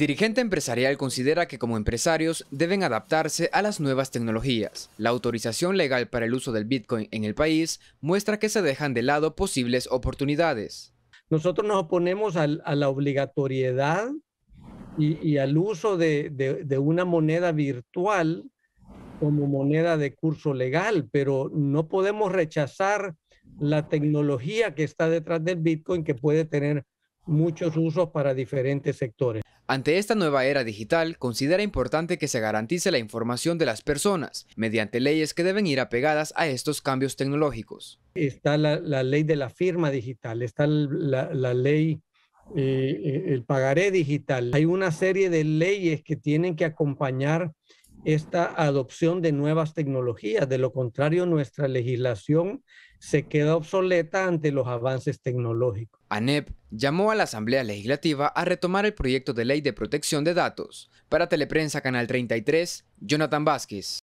Dirigente empresarial considera que como empresarios deben adaptarse a las nuevas tecnologías. La autorización legal para el uso del Bitcoin en el país muestra que se dejan de lado posibles oportunidades. Nosotros nos oponemos a, la obligatoriedad y, al uso de, de una moneda virtual como moneda de curso legal, pero no podemos rechazar la tecnología que está detrás del Bitcoin que puede tener muchos usos para diferentes sectores. Ante esta nueva era digital, considera importante que se garantice la información de las personas mediante leyes que deben ir apegadas a estos cambios tecnológicos. Está la, ley de la firma digital, está la, ley, eh, eh, el pagaré digital. Hay una serie de leyes que tienen que acompañar esta adopción de nuevas tecnologías. De lo contrario, nuestra legislación se queda obsoleta ante los avances tecnológicos. ANEP llamó a la Asamblea Legislativa a retomar el proyecto de ley de protección de datos. Para Teleprensa Canal 33, Jonathan Vázquez.